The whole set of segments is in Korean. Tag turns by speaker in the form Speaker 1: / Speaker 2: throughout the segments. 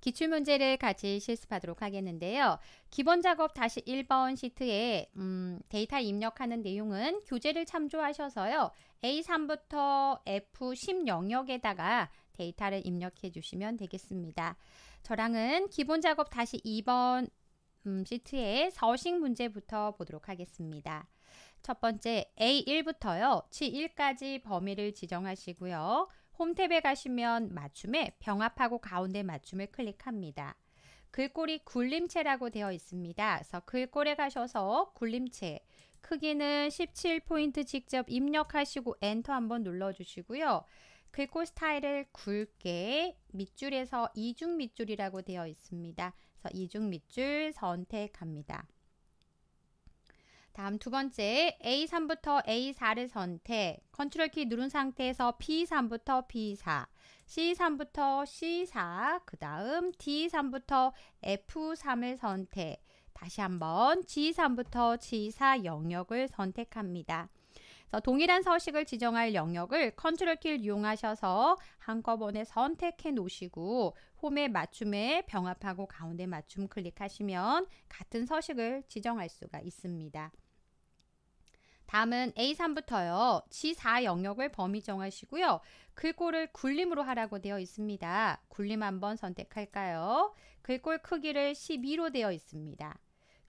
Speaker 1: 기출문제를 같이 실습하도록 하겠는데요. 기본 작업 다시 1번 시트에 음, 데이터 입력하는 내용은 교재를 참조하셔서요. A3부터 F10 영역에다가 데이터를 입력해 주시면 되겠습니다. 저랑은 기본 작업 다시 2번 음, 시트에 서식 문제부터 보도록 하겠습니다. 첫 번째 A1부터요. 치1까지 범위를 지정하시고요. 홈탭에 가시면 맞춤에 병합하고 가운데 맞춤을 클릭합니다. 글꼴이 굴림체라고 되어 있습니다. 그래서 글꼴에 가셔서 굴림체 크기는 17포인트 직접 입력하시고 엔터 한번 눌러주시고요. 글꼴 스타일을 굵게 밑줄에서 이중 밑줄이라고 되어 있습니다. 그래서 이중 밑줄 선택합니다. 다음 두 번째 A3부터 A4를 선택 컨트롤 키 누른 상태에서 B3부터 B4 C3부터 C4 그 다음 D3부터 F3을 선택 다시 한번 G3부터 G4 영역을 선택합니다. 동일한 서식을 지정할 영역을 컨트롤 키를 이용하셔서 한꺼번에 선택해 놓으시고 홈의 맞춤에 병합하고 가운데 맞춤 클릭하시면 같은 서식을 지정할 수가 있습니다. 다음은 A3부터요. G4 영역을 범위 정하시고요. 글꼴을 굴림으로 하라고 되어 있습니다. 굴림 한번 선택할까요? 글꼴 크기를 12로 되어 있습니다.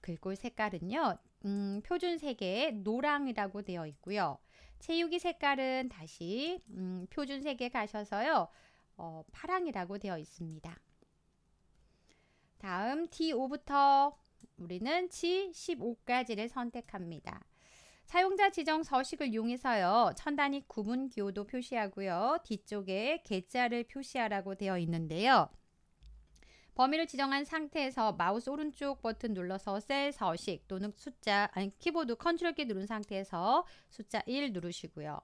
Speaker 1: 글꼴 색깔은요. 음, 표준 색에 노랑이라고 되어 있고요. 채우기 색깔은 다시 음, 표준 색에 가셔서요. 어, 파랑이라고 되어 있습니다. 다음 D5부터 우리는 G15까지를 선택합니다. 사용자 지정 서식을 이용해서요. 천단위 구분 기호도 표시하고요. 뒤쪽에 계좌를 표시하라고 되어 있는데요. 범위를 지정한 상태에서 마우스 오른쪽 버튼 눌러서 셀 서식 또는 숫자 아니 키보드 컨트롤 키 누른 상태에서 숫자 1 누르시고요.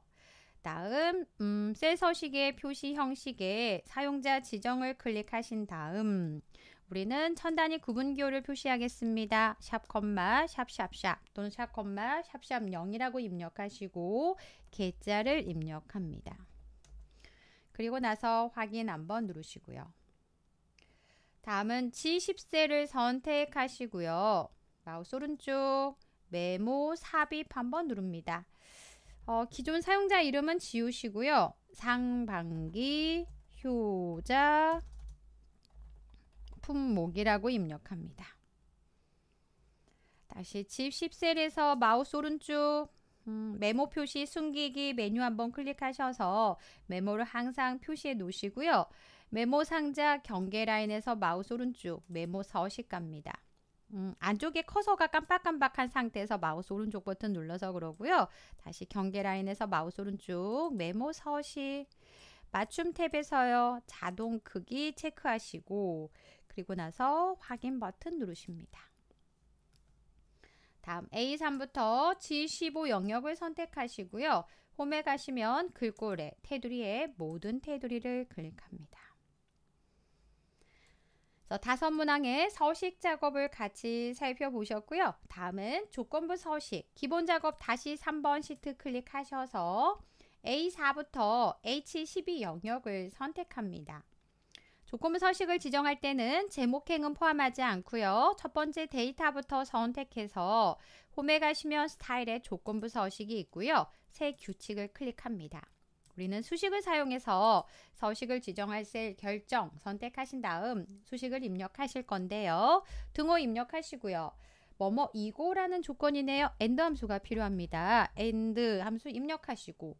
Speaker 1: 다음 음, 셀 서식의 표시 형식에 사용자 지정을 클릭하신 다음 우리는 천 단위 구분기호를 표시하겠습니다. 샵 콤마 샵샵샵 또는 샵 콤마 샵샵 0이라고 입력하시고 계좌를 입력합니다. 그리고 나서 확인 한번 누르시고요. 다음은 G10세를 선택하시고요. 마우스 오른쪽 메모 삽입 한번 누릅니다. 어, 기존 사용자 이름은 지우시고요. 상반기 효자 품목이라고 입력합니다. 다시 집 10셀에서 마우스 오른쪽 음, 메모 표시 숨기기 메뉴 한번 클릭하셔서 메모를 항상 표시해 놓으시고요. 메모 상자 경계 라인에서 마우스 오른쪽 메모 서식 갑니다. 음, 안쪽에 커서가 깜빡깜빡한 상태에서 마우스 오른쪽 버튼 눌러서 그러고요. 다시 경계 라인에서 마우스 오른쪽 메모 서식 맞춤 탭에서요. 자동 크기 체크하시고 그리고 나서 확인 버튼 누르십니다. 다음 A3부터 G15 영역을 선택하시고요. 홈에 가시면 글꼴에 테두리에 모든 테두리를 클릭합니다. 다섯 문항의 서식 작업을 같이 살펴보셨고요. 다음은 조건부 서식, 기본 작업 다시 3번 시트 클릭하셔서 A4부터 H12 영역을 선택합니다. 조건부 서식을 지정할 때는 제목행은 포함하지 않고요. 첫 번째 데이터부터 선택해서 홈에 가시면 스타일의 조건부 서식이 있고요. 새 규칙을 클릭합니다. 우리는 수식을 사용해서 서식을 지정할 셀 결정 선택하신 다음 수식을 입력하실 건데요. 등호 입력하시고요. 뭐뭐 이고라는 조건이네요. 엔 n 함수가 필요합니다. 엔드 함수 입력하시고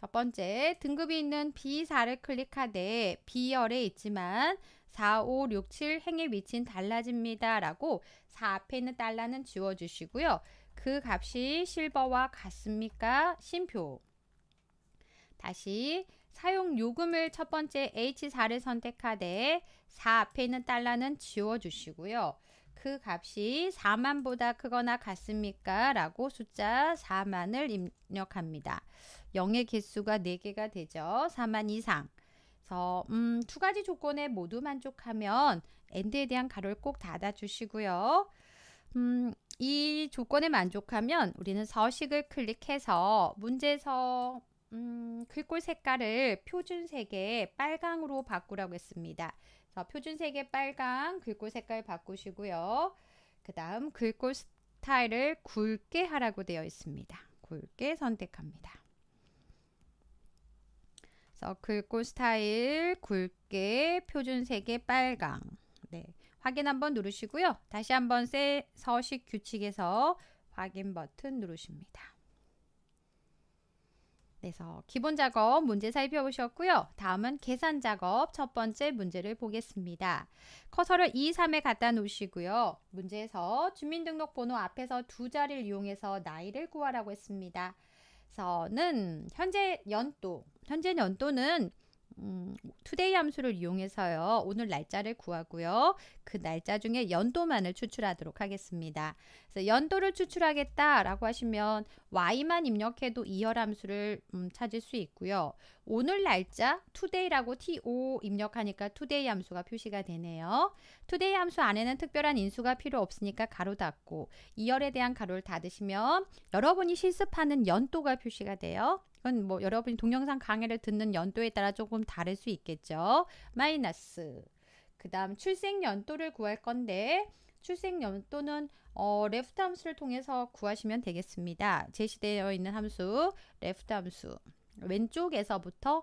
Speaker 1: 첫 번째, 등급이 있는 B4를 클릭하되 B열에 있지만 4, 5, 6, 7 행의 위치는 달라집니다. 라고 4 앞에 있는 달러는 지워주시고요. 그 값이 실버와 같습니까? 심표. 다시 사용 요금을 첫 번째 H4를 선택하되 4 앞에 있는 달러는 지워주시고요. 그 값이 4만보다 크거나 같습니까? 라고 숫자 4만을 입력합니다. 0의 개수가 4개가 되죠. 4만 이상. 그래서 음, 두 가지 조건에 모두 만족하면 엔드에 대한 가로를 꼭 닫아주시고요. 음, 이 조건에 만족하면 우리는 서식을 클릭해서 문제서 에 음, 글꼴 색깔을 표준색에 빨강으로 바꾸라고 했습니다. 그래서 표준색에 빨강 글꼴 색깔 바꾸시고요. 그 다음 글꼴 스타일을 굵게 하라고 되어 있습니다. 굵게 선택합니다. 그래서 긁고 스타일 굵게 표준 색의 빨강. 네. 확인 한번 누르시고요. 다시 한번 세, 서식 규칙에서 확인 버튼 누르십니다. 그래서 네, 기본 작업 문제 살펴보셨고요. 다음은 계산 작업 첫 번째 문제를 보겠습니다. 커서를 2, 3에 갖다 놓으시고요. 문제에서 주민등록번호 앞에서 두 자리를 이용해서 나이를 구하라고 했습니다. 그서는 현재 연도 현재 연도는 음, 투데이 함수를 이용해서요. 오늘 날짜를 구하고요. 그 날짜 중에 연도만을 추출하도록 하겠습니다. 그래서 연도를 추출하겠다라고 하시면 y만 입력해도 이열 함수를 음, 찾을 수 있고요. 오늘 날짜 투데이라고 to 입력하니까 투데이 함수가 표시가 되네요. 투데이 함수 안에는 특별한 인수가 필요 없으니까 가로 닫고 이열에 대한 가로를 닫으시면 여러분이 실습하는 연도가 표시가 돼요. 이건 뭐 여러분이 동영상 강의를 듣는 연도에 따라 조금 다를 수 있겠죠. 마이너스. 그 다음 출생 연도를 구할 건데 출생 연도는 어, 레프트 함수를 통해서 구하시면 되겠습니다. 제시되어 있는 함수 레프트 함수 왼쪽에서부터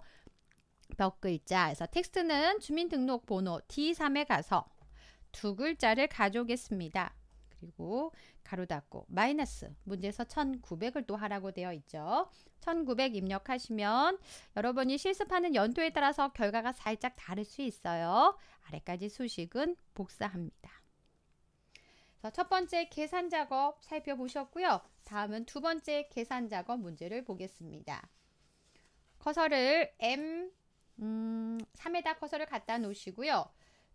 Speaker 1: 몇글자그래서 텍스트는 주민등록번호 D3에 가서 두 글자를 가져오겠습니다. 그리고 가로 닫고 마이너스 문제에서 1900을 또 하라고 되어 있죠. 1900 입력하시면 여러분이 실습하는 연도에 따라서 결과가 살짝 다를 수 있어요. 아래까지 수식은 복사합니다. 첫 번째 계산 작업 살펴보셨고요. 다음은 두 번째 계산 작업 문제를 보겠습니다. 커서를 M 3에다 음, 커서를 갖다 놓으시고요.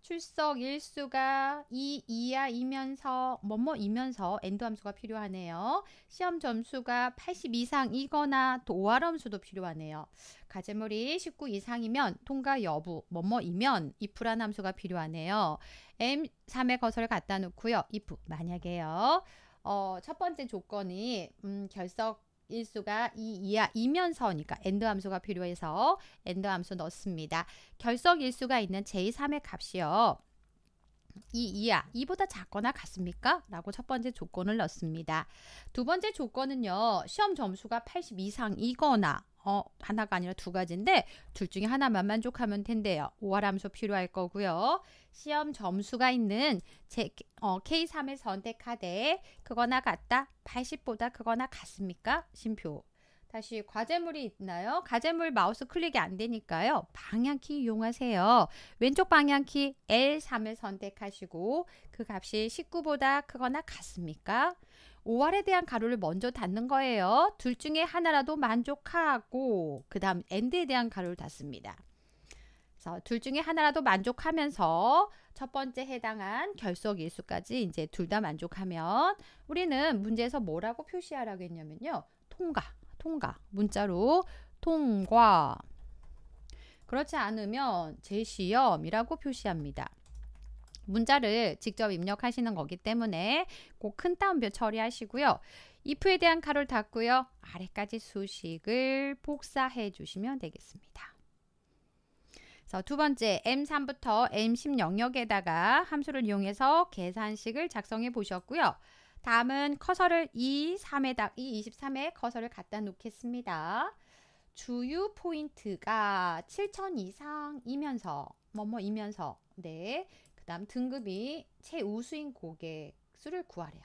Speaker 1: 출석 일수가 이 이하이면서 뭐뭐이면서 엔드 함수가 필요하네요. 시험 점수가 80 이상이거나 도활 함수도 필요하네요. 가제물이 19 이상이면 통과 여부 뭐뭐이면 if란 함수가 필요하네요. M3의 거설 갖다 놓고요. if 만약에요. 어, 첫 번째 조건이 음, 결석 일수가 2 이하 이면서니까 엔드 함수가 필요해서 엔드 함수 넣습니다. 결석 일수가 있는 제3의 값이요. 2 이하 2보다 작거나 같습니까? 라고 첫 번째 조건을 넣습니다. 두 번째 조건은요. 시험 점수가 80 이상이거나 어, 하나가 아니라 두 가지인데 둘 중에 하나만 만족하면 된대요. 오활함수 필요할 거고요. 시험 점수가 있는 제, 어, K3을 선택하되 그거나 같다. 80보다 그거나 같습니까? 심표. 다시 과제물이 있나요? 과제물 마우스 클릭이 안 되니까요. 방향키 이용하세요. 왼쪽 방향키 L3을 선택하시고 그 값이 19보다 크거나 같습니까? 5알에 대한 가루를 먼저 닫는 거예요. 둘 중에 하나라도 만족하고 그 다음 엔드에 대한 가루를 닫습니다. 그래서 둘 중에 하나라도 만족하면서 첫 번째 해당한 결석 예수까지 이제 둘 다 만족하면 우리는 문제에서 뭐라고 표시하라고 했냐면요. 통과, 통과, 문자로 통과. 그렇지 않으면 재시험이라고 표시합니다. 문자를 직접 입력하시는 거기 때문에 꼭 큰 따옴표 처리하시고요. if에 대한 칼을 닫고요. 아래까지 수식을 복사해 주시면 되겠습니다. 두 번째 M3부터 M10 영역에다가 함수를 이용해서 계산식을 작성해 보셨고요. 다음은 커서를 E3에다 E23에 커서를 갖다 놓겠습니다. 주유 포인트가 7천 이상이면서 뭐 뭐이면서 네그 다음 등급이 최우수인 고객 수를 구하래요.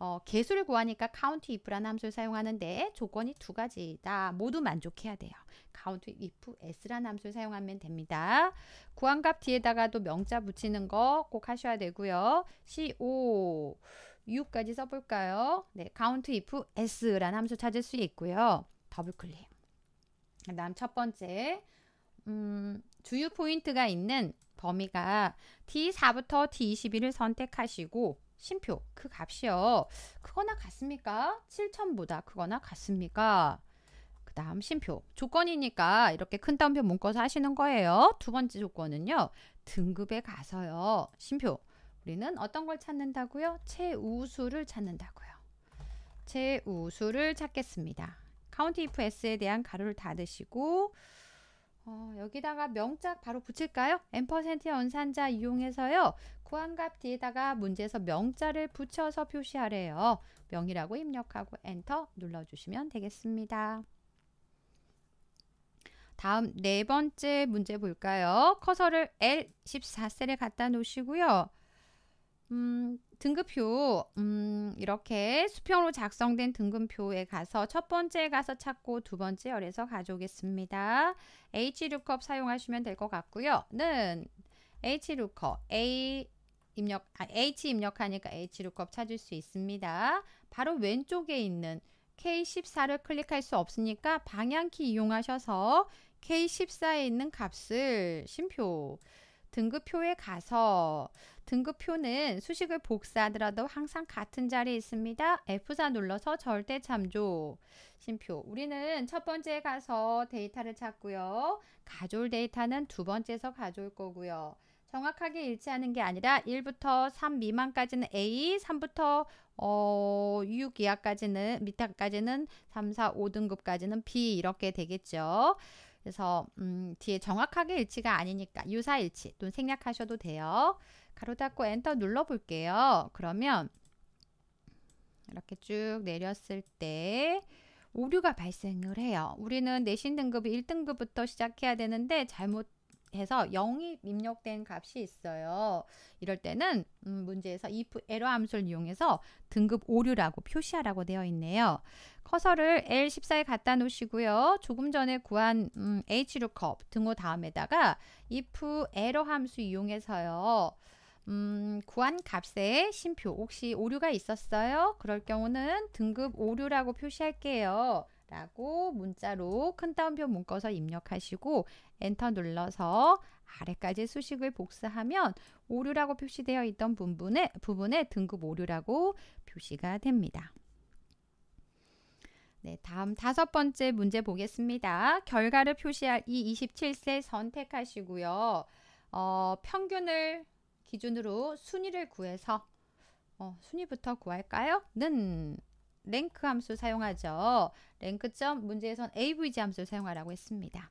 Speaker 1: 어, 개수를 구하니까 카운트 if라는 함수를 사용하는데 조건이 두 가지다. 모두 만족해야 돼요. 카운트 if s라는 함수를 사용하면 됩니다. 구한 값 뒤에다가도 명자 붙이는 거 꼭 하셔야 되고요. co u 까지 써볼까요? 네, count if s라는 함수 찾을 수 있고요. 더블 클릭. 그다음 첫 번째 음, 주요 포인트가 있는 범위가 D4부터 D21을 선택하시고 심표 그 값이요. 크거나 같습니까? 7천보다 크거나 같습니까? 그 다음 심표 조건이니까 이렇게 큰 따옴표 묶어서 하시는 거예요. 두 번째 조건은요. 등급에 가서요. 심표 우리는 어떤 걸 찾는다고요? 최우수를 찾는다고요. 최우수를 찾겠습니다. 카운트 if s에 대한 가로를 닫으시고 어, 여기다가 명작 바로 붙일까요? 앰 연산자 이용해서요. 구함값 뒤에다가 문제에서 명자를 붙여서 표시하래요. 명이라고 입력하고 엔터 눌러주시면 되겠습니다. 다음 네 번째 문제 볼까요? 커서를 L14셀에 갖다 놓으시고요. 음, 등급표 음, 이렇게 수평으로 작성된 등급표에 가서 첫 번째에 가서 찾고 두 번째 열에서 가져오겠습니다. H룩컵 사용하시면 될 것 같고요. 는 H룩컵 A 입력 아, H 입력하니까 H룩컵 찾을 수 있습니다. 바로 왼쪽에 있는 K14를 클릭할 수 없으니까 방향키 이용하셔서 K14에 있는 값을 심표 등급표에 가서 등급표는 수식을 복사하더라도 항상 같은 자리에 있습니다. F4 눌러서 절대 참조. 심표. 우리는 첫 번째에 가서 데이터를 찾고요. 가져올 데이터는 두 번째에서 가져올 거고요. 정확하게 일치하는 게 아니라 1부터 3 미만까지는 A, 3부터 어, 6 이하까지는 밑에까지는 3, 4, 5등급까지는 B 이렇게 되겠죠. 그래서 음, 뒤에 정확하게 일치가 아니니까 유사일치 또 생략하셔도 돼요. 가로 닫고 엔터 눌러 볼게요. 그러면 이렇게 쭉 내렸을 때 오류가 발생을 해요. 우리는 내신 등급이 1등급부터 시작해야 되는데 잘못 해서 영입 입력된 값이 있어요. 이럴 때는 음, 문제에서 if 에러 함수를 이용해서 등급 오류라고 표시하라고 되어 있네요. 커서를 L14에 갖다 놓으시고요. 조금 전에 구한 음, hlookup 등호 다음에다가 if 에러 함수 이용해서요. 음, 구한 값에 심표 혹시 오류가 있었어요? 그럴 경우는 등급 오류라고 표시할게요. 라고 문자로 큰 따옴표 묶어서 입력하시고 엔터 눌러서 아래까지 수식을 복사하면 오류라고 표시되어 있던 부분에, 부분에 등급 오류라고 표시가 됩니다. 네, 다음 다섯 번째 문제 보겠습니다. 결과를 표시할 이 27세 선택하시고요. 어, 평균을 기준으로 순위를 구해서 어, 순위부터 구할까요? 는 랭크 함수 사용하죠. 랭크점 문제에선 avg 함수를 사용하라고 했습니다.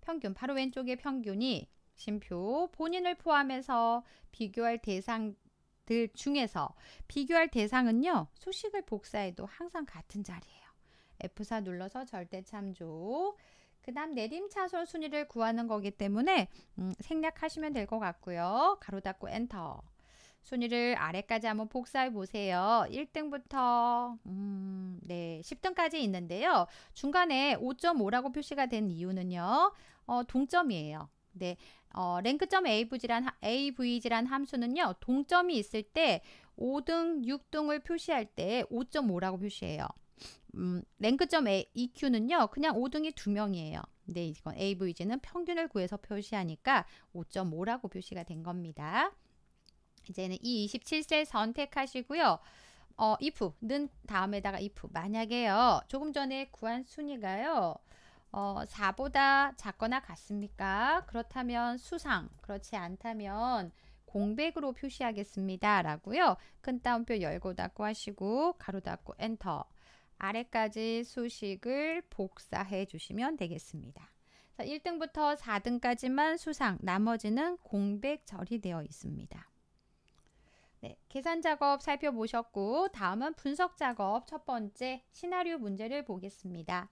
Speaker 1: 평균 바로 왼쪽에 평균이 심표 본인을 포함해서 비교할 대상들 중에서 비교할 대상은요. 수식을 복사해도 항상 같은 자리예요. F4 눌러서 절대 참조 그 다음 내림차순 순위를 구하는 거기 때문에 음, 생략하시면 될 것 같고요. 가로 닫고 엔터 순위를 아래까지 한번 복사해 보세요. 1등부터 음, 네, 10등까지 있는데요. 중간에 5.5라고 표시가 된 이유는요. 어, 동점이에요. 네, 어, 랭크점 AVG란, AVG란 함수는요. 동점이 있을 때 5등, 6등을 표시할 때 5.5라고 표시해요. 음, 랭크점 EQ는요. 그냥 5등이 2명이에요. 네, 이건 AVG는 평균을 구해서 표시하니까 5.5라고 표시가 된 겁니다. 이제는 이2 7세 선택하시고요. 어, if는 다음에다가 if 만약에요. 조금 전에 구한 순위가요. 어, 4보다 작거나 같습니까? 그렇다면 수상, 그렇지 않다면 공백으로 표시하겠습니다. 라고요. 큰 따옴표 열고 닫고 하시고 가로 닫고 엔터 아래까지 수식을 복사해 주시면 되겠습니다. 1등부터 4등까지만 수상, 나머지는 공백 절이 되어 있습니다. 네, 계산 작업 살펴보셨고 다음은 분석 작업 첫 번째 시나리오 문제를 보겠습니다.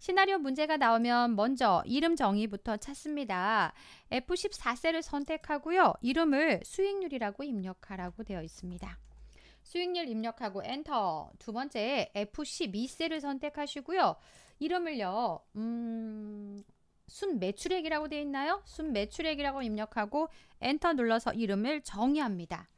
Speaker 1: 시나리오 문제가 나오면 먼저 이름 정의부터 찾습니다. F14셀을 선택하고요. 이름을 수익률이라고 입력하라고 되어 있습니다. 수익률 입력하고 엔터 두 번째 F12셀을 선택하시고요. 이름을요. 음... 순 매출액이라고 되어 있나요? 순 매출액이라고 입력하고 엔터 눌러서 이름을 정의합니다.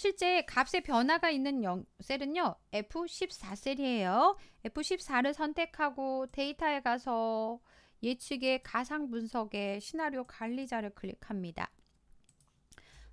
Speaker 1: 실제 값의 변화가 있는 영, 셀은요. F14셀이에요. F14를 선택하고 데이터에 가서 예측의 가상 분석의 시나리오 관리자를 클릭합니다.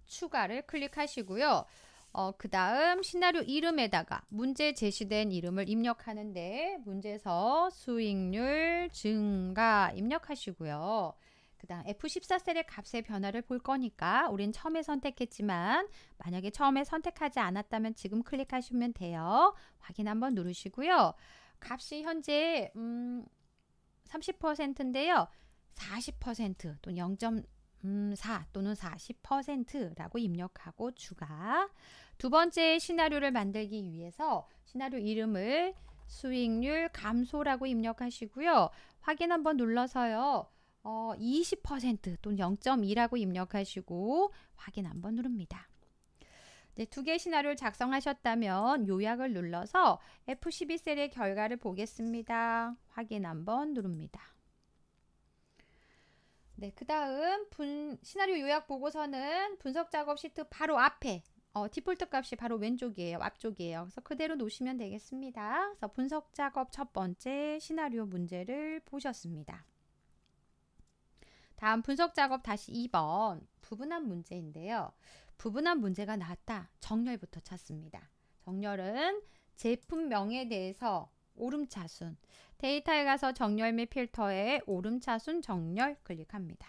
Speaker 1: 추가를 클릭하시고요. 어, 그 다음 시나리오 이름에다가 문제 제시된 이름을 입력하는데 문제에서 수익률 증가 입력하시고요. 그 다음 F14셀의 값의 변화를 볼 거니까 우린 처음에 선택했지만 만약에 처음에 선택하지 않았다면 지금 클릭하시면 돼요. 확인 한번 누르시고요. 값이 현재 음, 30%인데요. 40% 또는 0. 음, 또는 40%라고 입력하고 추가. 두 번째 시나리오를 만들기 위해서 시나리오 이름을 수익률 감소라고 입력하시고요. 확인 한번 눌러서요. 어, 20% 또는 0.2라고 입력하시고 확인 한번 누릅니다. 네, 두 개의 시나리오를 작성하셨다면 요약을 눌러서 F12 셀의 결과를 보겠습니다. 확인 한번 누릅니다. 네, 그 다음 분 시나리오 요약 보고서는 분석 작업 시트 바로 앞에 어, 디폴트 값이 바로 왼쪽이에요. 앞쪽이에요. 그래서 그대로 놓으시면 되겠습니다. 그래서 분석 작업 첫 번째 시나리오 문제를 보셨습니다. 다음 분석 작업 다시 2번 부분한 문제인데요. 부분한 문제가 나왔다. 정렬부터 찾습니다. 정렬은 제품명에 대해서 오름차순 데이터에 가서 정렬 및 필터에 오름차순 정렬 클릭합니다.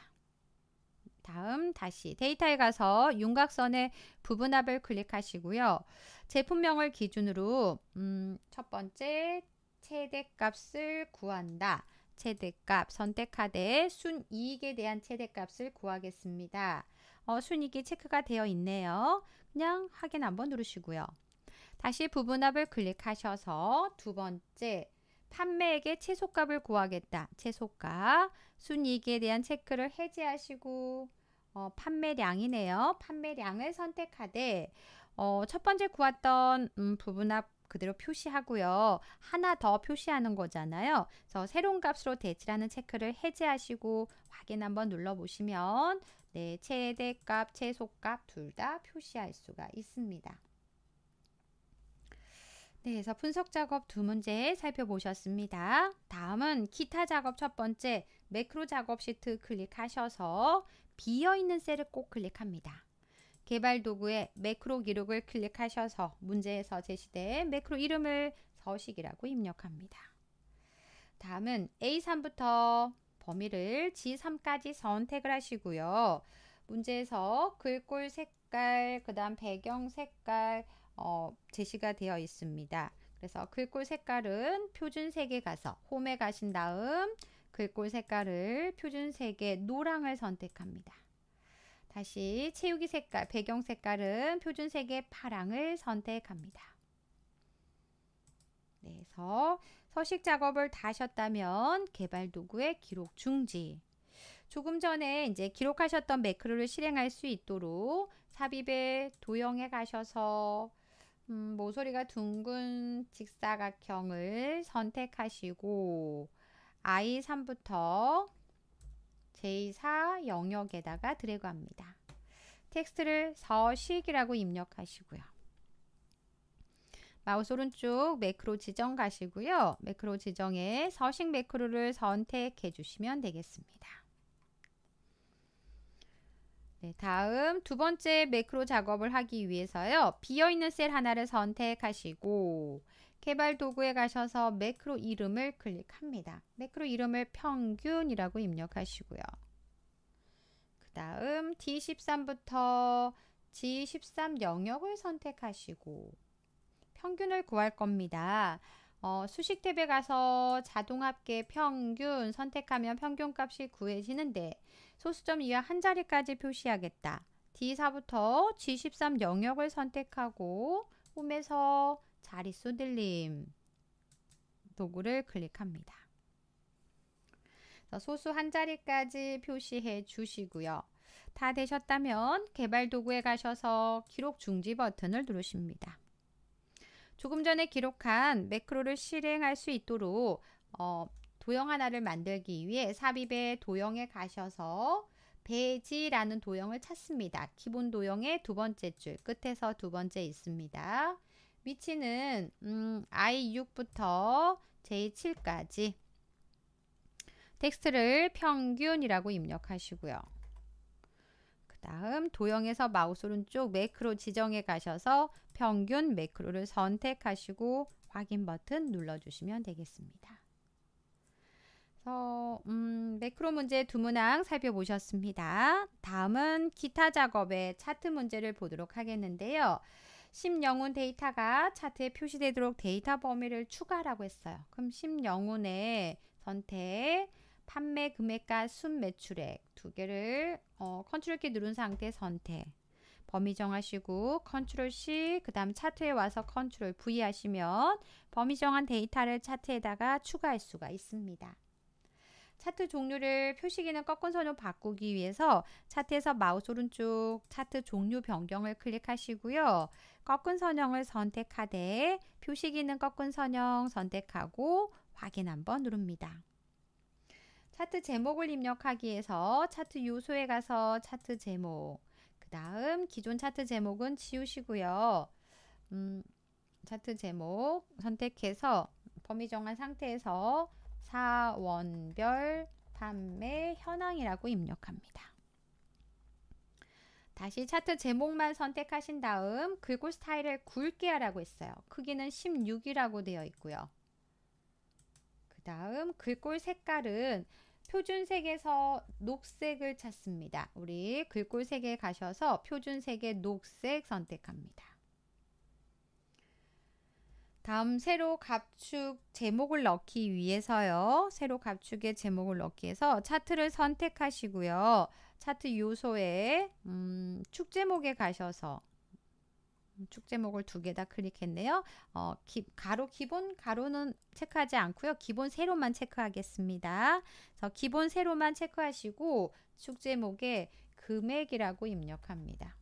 Speaker 1: 다음 다시 데이터에 가서 윤곽선의 부분합을 클릭하시고요. 제품명을 기준으로 음, 첫 번째 최대값을 구한다. 체대값 선택하되 순이익에 대한 체대값을 구하겠습니다. 어, 순이익이 체크가 되어 있네요. 그냥 확인 한번 누르시고요. 다시 부분합을 클릭하셔서 두 번째 판매액의 최소값을 구하겠다. 최소값 순이익에 대한 체크를 해제하시고 어, 판매량이네요. 판매량을 선택하되 어, 첫 번째 구웠던 음, 부분 앞 그대로 표시하고요. 하나 더 표시하는 거잖아요. 그래서 새로운 값으로 대치라는 체크를 해제하시고 확인 한번 눌러보시면 네, 최대값, 최소값 둘 다 표시할 수가 있습니다. 네, 그래서 분석 작업 두 문제 살펴보셨습니다. 다음은 기타 작업 첫 번째 매크로 작업 시트 클릭하셔서 비어있는 셀을 꼭 클릭합니다. 개발 도구의 매크로 기록을 클릭하셔서 문제에서 제시된 매크로 이름을 서식이라고 입력합니다. 다음은 A3부터 범위를 G3까지 선택을 하시고요. 문제에서 글꼴 색깔, 그 다음 배경 색깔 어, 제시가 되어 있습니다. 그래서 글꼴 색깔은 표준색에 가서 홈에 가신 다음 글꼴 색깔을 표준색의 노랑을 선택합니다. 다시 채우기 색깔, 배경 색깔은 표준색의 파랑을 선택합니다. 그래서 서식 작업을 다 하셨다면 개발 도구의 기록 중지. 조금 전에 이제 기록하셨던 매크로를 실행할 수 있도록 삽입에 도형에 가셔서 음, 모서리가 둥근 직사각형을 선택하시고 I3부터 제4 영역에다가 드래그합니다. 텍스트를 서식이라고 입력하시고요. 마우스 오른쪽 매크로 지정 가시고요. 매크로 지정에 서식 매크로를 선택해 주시면 되겠습니다. 네, 다음 두 번째 매크로 작업을 하기 위해서요. 비어있는 셀 하나를 선택하시고 개발 도구에 가셔서 매크로 이름을 클릭합니다. 매크로 이름을 평균이라고 입력하시고요. 그 다음 D13부터 G13 영역을 선택하시고 평균을 구할 겁니다. 어, 수식 탭에 가서 자동합계 평균 선택하면 평균값이 구해지는데 소수점 이하 한 자리까지 표시하겠다. D4부터 G13 영역을 선택하고 홈에서 자릿수 들림 도구를 클릭합니다. 소수 한 자리까지 표시해 주시고요. 다 되셨다면 개발 도구에 가셔서 기록 중지 버튼을 누르십니다. 조금 전에 기록한 매크로를 실행할 수 있도록 어, 도형 하나를 만들기 위해 삽입의 도형에 가셔서 배지라는 도형을 찾습니다. 기본 도형의 두 번째 줄 끝에서 두 번째 있습니다. 위치는 음, I6부터 J7까지 텍스트를 평균이라고 입력하시고요. 그 다음 도형에서 마우스 오른쪽 매크로 지정에 가셔서 평균 매크로를 선택하시고 확인 버튼 눌러주시면 되겠습니다. 그래서 음, 매크로 문제 두 문항 살펴보셨습니다. 다음은 기타 작업의 차트 문제를 보도록 하겠는데요. 1 0영운 데이터가 차트에 표시되도록 데이터 범위를 추가라고 했어요. 그럼 10영혼의 선택, 판매 금액과 순 매출액 두 개를 어, 컨트롤 키 누른 상태 선택. 범위 정하시고 컨트롤 C 그 다음 차트에 와서 컨트롤 V 하시면 범위 정한 데이터를 차트에다가 추가할 수가 있습니다. 차트 종류를 표시기는 꺾은 선으로 바꾸기 위해서 차트에서 마우스 오른쪽 차트 종류 변경을 클릭하시고요. 꺾은 선형을 선택하되 표시기는 꺾은 선형 선택하고 확인 한번 누릅니다. 차트 제목을 입력하기 위해서 차트 요소에 가서 차트 제목 그 다음 기존 차트 제목은 지우시고요. 음, 차트 제목 선택해서 범위 정한 상태에서 사원별 판매 현황이라고 입력합니다. 다시 차트 제목만 선택하신 다음 글꼴 스타일을 굵게 하라고 했어요. 크기는 16이라고 되어 있고요. 그 다음 글꼴 색깔은 표준색에서 녹색을 찾습니다. 우리 글꼴 색에 가셔서 표준색의 녹색 선택합니다. 다음 새로 갑축 제목을 넣기 위해서요. 새로 갑축의 제목을 넣기 위해서 차트를 선택하시고요. 차트 요소에 음, 축 제목에 가셔서 음, 축 제목을 두 개 다 클릭했네요. 어, 기, 가로 기본 가로는 체크하지 않고요. 기본 세로만 체크하겠습니다. 그래서 기본 세로만 체크하시고 축 제목에 금액이라고 입력합니다.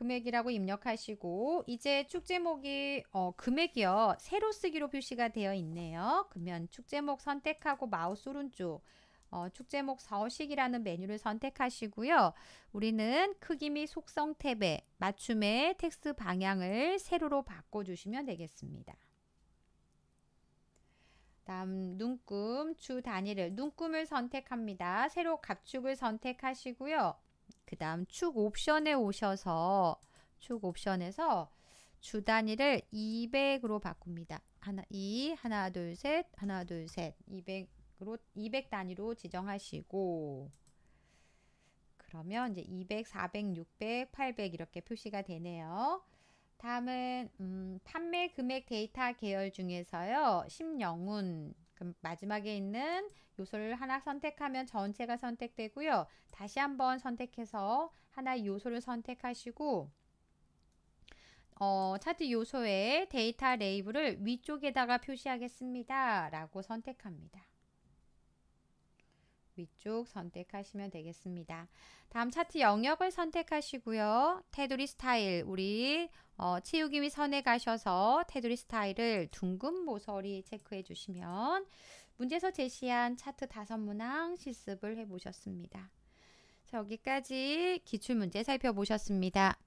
Speaker 1: 금액이라고 입력하시고 이제 축제목이 어, 금액이요. 새로 쓰기로 표시가 되어 있네요. 그러면 축제목 선택하고 마우스 오른쪽 어, 축제목 서식이라는 메뉴를 선택하시고요. 우리는 크기 및 속성 탭에 맞춤의 텍스트 방향을 세로로 바꿔주시면 되겠습니다. 다음 눈금 주 단위를 눈금을 선택합니다. 세로 값축을 선택하시고요. 그 다음 축 옵션에 오셔서 축 옵션에서 주 단위를 200으로 바꿉니다. 하나, 2, 하나, 둘, 셋, 하나, 둘, 셋. 200으로, 200 단위로 지정하시고, 그러면 이제 200, 400, 600, 800 이렇게 표시가 되네요. 다음은, 음, 판매 금액 데이터 계열 중에서요, 심영훈 그럼 마지막에 있는 요소를 하나 선택하면 전체가 선택되고요. 다시 한번 선택해서 하나 요소를 선택하시고 어, 차트 요소의 데이터 레이블을 위쪽에다가 표시하겠습니다. 라고 선택합니다. 위쪽 선택하시면 되겠습니다. 다음 차트 영역을 선택하시고요. 테두리 스타일 우리 어, 치우기 및 선에 가셔서 테두리 스타일을 둥근 모서리 체크해 주시면 문제에서 제시한 차트 다섯 문항 실습을 해보셨습니다. 자, 여기까지 기출문제 살펴보셨습니다.